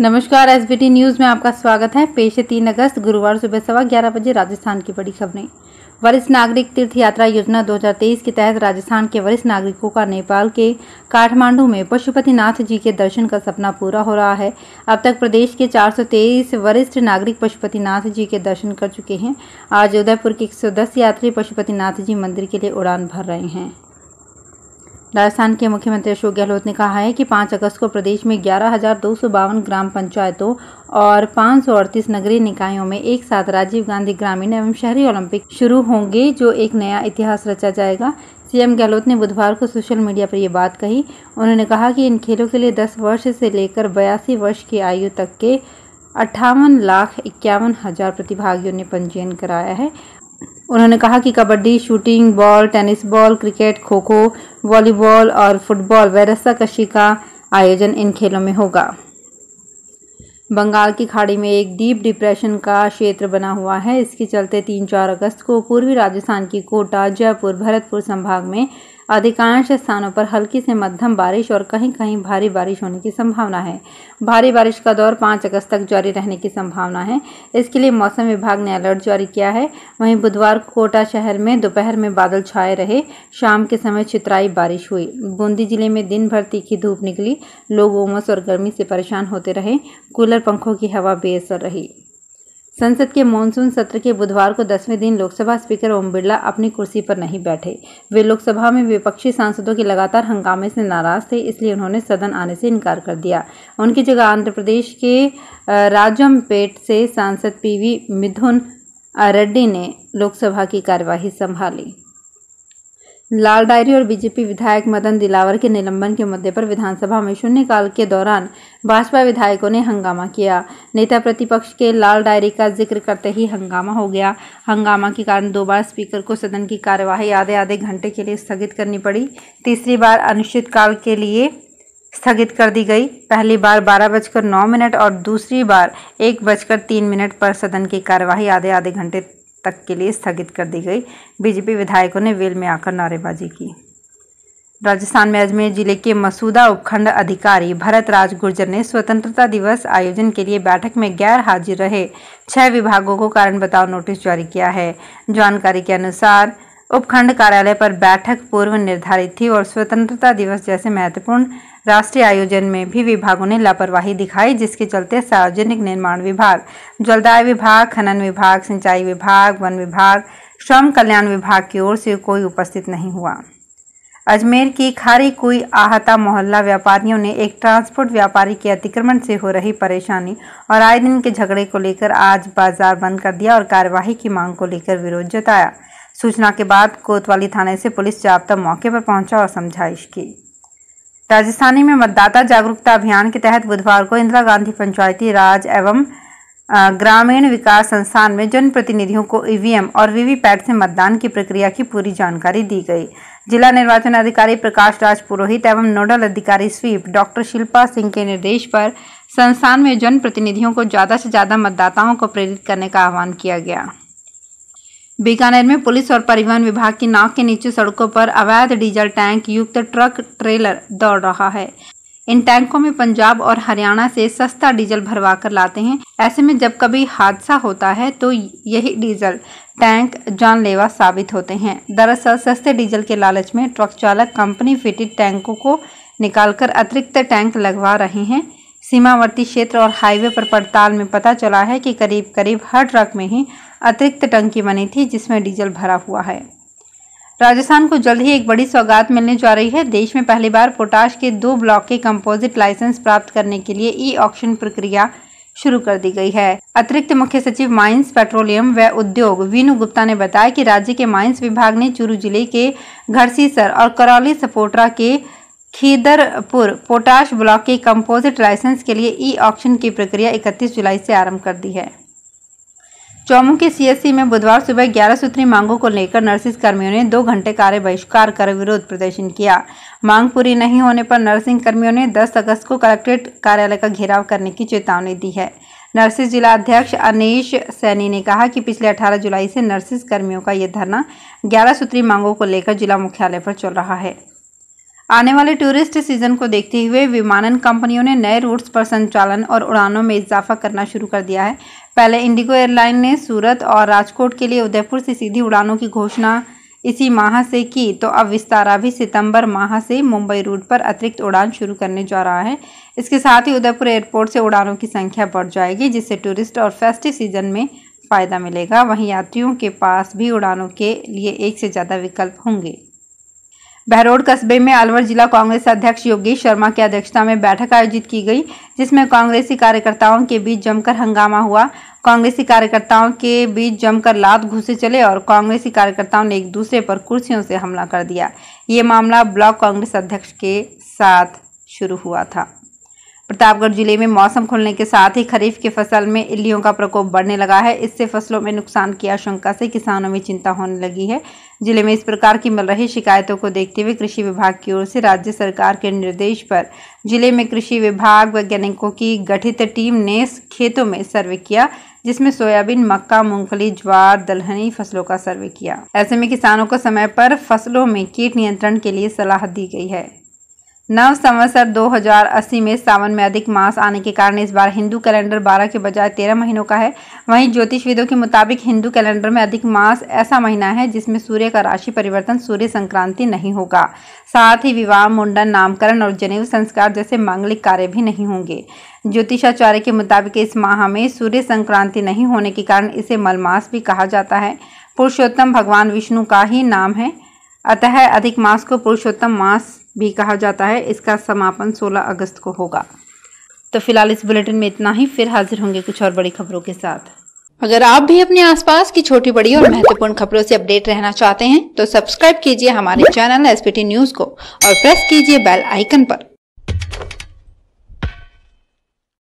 नमस्कार S news में आपका स्वागत है पेश है तीन अगस्त गुरुवार सुबह सवा ग्यारह बजे राजस्थान की बड़ी खबरें वरिष्ठ नागरिक तीर्थ यात्रा योजना 2023 के तहत राजस्थान के वरिष्ठ नागरिकों का नेपाल के काठमांडू में पशुपतिनाथ जी के दर्शन का सपना पूरा हो रहा है अब तक प्रदेश के 423 वरिष्ठ नागरिक पशुपतिनाथ जी के दर्शन कर चुके हैं आज उदयपुर के एक यात्री पशुपतिनाथ जी मंदिर के लिए उड़ान भर रहे हैं राजस्थान के मुख्यमंत्री अशोक गहलोत ने कहा है कि 5 अगस्त को प्रदेश में ग्यारह ग्राम पंचायतों और पाँच नगरीय निकायों में एक साथ राजीव गांधी ग्रामीण एवं शहरी ओलंपिक शुरू होंगे जो एक नया इतिहास रचा जाएगा सीएम गहलोत ने बुधवार को सोशल मीडिया पर यह बात कही उन्होंने कहा कि इन खेलों के लिए 10 वर्ष से लेकर बयासी वर्ष की आयु तक के अट्ठावन लाख इक्यावन हज़ार प्रतिभागियों ने पंजीयन कराया है उन्होंने कहा कि kabaddi shooting ball tennis ball cricket kho kho volleyball और फुटबॉल व रस्साकशी का आयोजन इन खेलों में होगा बंगाल की खाड़ी में एक डीप डिप्रेशन का क्षेत्र बना हुआ है इसके चलते तीन चार अगस्त को पूर्वी राजस्थान की कोटा जयपुर भरतपुर संभाग में अधिकांश स्थानों पर हल्की से मध्यम बारिश और कहीं कहीं भारी बारिश होने की संभावना है भारी बारिश का दौर पाँच अगस्त तक जारी रहने की संभावना है इसके लिए मौसम विभाग ने अलर्ट जारी किया है वहीं बुधवार को कोटा शहर में दोपहर में बादल छाए रहे शाम के समय चित्राई बारिश हुई बूंदी जिले में दिन भर तीखी धूप निकली लोग उमस और गर्मी से परेशान होते रहे कूलर पंखों की हवा बेअसर रही संसद के मानसून सत्र के बुधवार को दसवें दिन लोकसभा स्पीकर ओम बिरला अपनी कुर्सी पर नहीं बैठे वे लोकसभा में विपक्षी सांसदों के लगातार हंगामे से नाराज थे इसलिए उन्होंने सदन आने से इनकार कर दिया उनकी जगह आंध्र प्रदेश के राजमपेट से सांसद पीवी मिथुन रेड्डी ने लोकसभा की कार्यवाही संभाली लाल डायरी और बीजेपी विधायक मदन दिलावर के निलंबन के मुद्दे पर विधानसभा में शून्यकाल के दौरान भाजपा विधायकों ने हंगामा किया नेता प्रतिपक्ष के लाल डायरी का जिक्र करते ही हंगामा हो गया हंगामा के कारण दो बार स्पीकर को सदन की कार्यवाही आधे आधे घंटे के लिए स्थगित करनी पड़ी तीसरी बार अनिश्चितकाल के लिए स्थगित कर दी गई पहली बार बारह बजकर नौ मिनट और दूसरी बार एक बजकर तीन मिनट पर सदन की कार्यवाही आधे आधे घंटे तक के लिए स्थगित कर दी गई बीजेपी विधायकों ने वेल में आकर नारेबाजी की राजस्थान में अजमेर जिले के मसूदा उपखंड अधिकारी भरत राज गुर्जर ने स्वतंत्रता दिवस आयोजन के लिए बैठक में गैर हाजिर रहे छह विभागों को कारण बताओ नोटिस जारी किया है जानकारी के अनुसार उपखंड कार्यालय पर बैठक पूर्व निर्धारित थी और स्वतंत्रता दिवस जैसे महत्वपूर्ण राष्ट्रीय आयोजन में भी विभागों ने लापरवाही दिखाई जिसके चलते सार्वजनिक निर्माण विभाग जलदाय विभाग खनन विभाग सिंचाई विभाग वन विभाग श्रम कल्याण विभाग की ओर से कोई उपस्थित नहीं हुआ अजमेर की खारी कोई आहता मोहल्ला व्यापारियों ने एक ट्रांसपोर्ट व्यापारी के अतिक्रमण से हो रही परेशानी और आए दिन के झगड़े को लेकर आज बाजार बंद कर दिया और कार्यवाही की मांग को लेकर विरोध जताया सूचना के बाद कोतवाली थाने से पुलिस जाब्ता मौके पर पहुंचा और समझाइश की राजस्थानी में मतदाता जागरूकता अभियान के तहत बुधवार को इंदिरा गांधी पंचायती राज एवं ग्रामीण विकास संस्थान में जनप्रतिनिधियों को ईवीएम और वीवीपैट से मतदान की प्रक्रिया की पूरी जानकारी दी गई जिला निर्वाचन अधिकारी प्रकाश राज पुरोहित एवं नोडल अधिकारी स्वीप डॉक्टर शिल्पा सिंह के निर्देश पर संस्थान में जनप्रतिनिधियों को ज़्यादा से ज़्यादा मतदाताओं को प्रेरित करने का आह्वान किया गया बीकानेर में पुलिस और परिवहन विभाग की नाक के नीचे सड़कों पर अवैध डीजल टैंक युक्त ट्रक ट्रेलर दौड़ रहा है इन टैंकों में पंजाब और हरियाणा से सस्ता डीजल भरवा कर लाते हैं ऐसे में जब कभी हादसा होता है तो यही डीजल टैंक जानलेवा साबित होते हैं दरअसल सस्ते डीजल के लालच में ट्रक चालक कंपनी फिटेड टैंकों को निकालकर अतिरिक्त टैंक लगवा रहे हैं सीमावर्ती क्षेत्र और हाईवे पर पड़ताल में पता चला है कि करीब करीब हर ट्रक में ही अतिरिक्त टंकी बनी थी जिसमें डीजल भरा हुआ है राजस्थान को जल्द ही एक बड़ी सौगात मिलने जा रही है देश में पहली बार पोटाश के दो ब्लॉक के कंपोजिट लाइसेंस प्राप्त करने के लिए ई ऑक्शन प्रक्रिया शुरू कर दी गई है अतिरिक्त मुख्य सचिव माइंस पेट्रोलियम व उद्योग वीनू गुप्ता ने बताया कि राज्य के माइंस विभाग ने चूरू जिले के घरसीसर और करौली सपोटरा के खीदरपुर पोटाश ब्लॉक के कंपोजिट लाइसेंस के लिए ई ऑक्शन की प्रक्रिया 31 जुलाई से आरंभ कर दी है चौमू के सीएससी e में बुधवार सुबह ग्यारह सूत्री मांगों को लेकर नर्सिस कर्मियों ने दो घंटे कार्य बहिष्कार कर विरोध प्रदर्शन किया मांग पूरी नहीं होने पर नर्सिंग कर्मियों ने 10 अगस्त को कलेक्ट्रेट कार्यालय का घेराव करने की चेतावनी दी है नर्सिस जिला अध्यक्ष अनिश सैनी ने कहा कि पिछले 18 जुलाई से नर्सिस कर्मियों का यह धरना ग्यारह सूत्री मांगों को लेकर जिला मुख्यालय पर चल रहा है आने वाले टूरिस्ट सीजन को देखते हुए विमानन कंपनियों ने नए रूट्स पर संचालन और उड़ानों में इजाफा करना शुरू कर दिया है पहले इंडिगो एयरलाइन ने सूरत और राजकोट के लिए उदयपुर से सीधी उड़ानों की घोषणा इसी माह से की तो अब विस्तारा भी सितंबर माह से मुंबई रूट पर अतिरिक्त उड़ान शुरू करने जा रहा है इसके साथ ही उदयपुर एयरपोर्ट से उड़ानों की संख्या बढ़ जाएगी जिससे टूरिस्ट और फेस्टिव सीजन में फ़ायदा मिलेगा वहीं यात्रियों के पास भी उड़ानों के लिए एक से ज़्यादा विकल्प होंगे बहरोड कस्बे में अलवर जिला कांग्रेस अध्यक्ष योगेश शर्मा की अध्यक्षता में बैठक आयोजित की गई जिसमें कांग्रेसी कार्यकर्ताओं के बीच जमकर हंगामा हुआ कांग्रेसी कार्यकर्ताओं के बीच जमकर लात घुसे चले और कांग्रेसी कार्यकर्ताओं ने एक दूसरे पर कुर्सियों से हमला कर दिया ये मामला ब्लॉक कांग्रेस अध्यक्ष के साथ शुरू हुआ था प्रतापगढ़ जिले में मौसम खुलने के साथ ही खरीफ की फसल में इल्लियों का प्रकोप बढ़ने लगा है इससे फसलों में नुकसान की आशंका से किसानों में चिंता होने लगी है जिले में इस प्रकार की मिल रही शिकायतों को देखते हुए कृषि विभाग की ओर से राज्य सरकार के निर्देश पर जिले में कृषि विभाग वैज्ञानिकों की गठित टीम ने खेतों में सर्वे किया जिसमें सोयाबीन मक्का मूंगफली ज्वार दलहनी फसलों का सर्वे किया ऐसे में किसानों को समय पर फसलों में कीट नियंत्रण के लिए सलाह दी गई है नव संवत्सर 2080 में सावन में अधिक मास आने के कारण इस बार हिंदू कैलेंडर 12 के बजाय 13 महीनों का है वहीं ज्योतिषविदों के मुताबिक हिंदू कैलेंडर में अधिक मास ऐसा महीना है जिसमें सूर्य का राशि परिवर्तन सूर्य संक्रांति नहीं होगा साथ ही विवाह मुंडन नामकरण और जनेऊ संस्कार जैसे मांगलिक कार्य भी नहीं होंगे ज्योतिषाचार्य के मुताबिक इस माह में सूर्य संक्रांति नहीं होने के कारण इसे मलमास भी कहा जाता है पुरुषोत्तम भगवान विष्णु का ही नाम है अतः अधिक मास को पुरुषोत्तम मास भी कहा जाता है इसका समापन 16 अगस्त को होगा तो फिलहाल इस बुलेटिन में इतना ही फिर हाजिर होंगे कुछ और बड़ी खबरों के साथ अगर आप भी अपने आसपास की छोटी बड़ी और महत्वपूर्ण खबरों से अपडेट रहना चाहते हैं तो सब्सक्राइब कीजिए हमारे चैनल एसपीटी न्यूज को और प्रेस कीजिए बेल आइकन पर